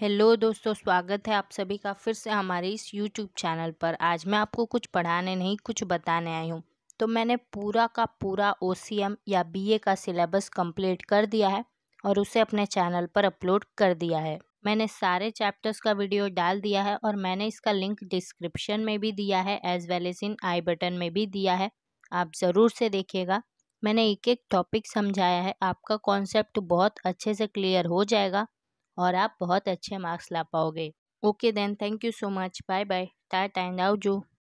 hello दोस्तों स्वागत है आप सभी का फिर से हमारे इस यूट्यूब चैनल पर आज मैं आपको कुछ पढ़ाने नहीं कुछ बताने आई हूँ तो मैंने पूरा का पूरा ओ या बी का सिलेबस कंप्लीट कर दिया है और उसे अपने चैनल पर अपलोड कर दिया है मैंने सारे चैप्टर्स का वीडियो डाल दिया है और मैंने इसका लिंक डिस्क्रिप्शन में भी दिया है as well as in I button में भी दिया है आप ज़रूर से देखिएगा मैंने एक एक टॉपिक समझाया है आपका कॉन्सेप्ट बहुत अच्छे से क्लियर हो जाएगा और आप बहुत अच्छे मार्क्स ला पाओगे okay then thank you so much bye bye tata and आउजू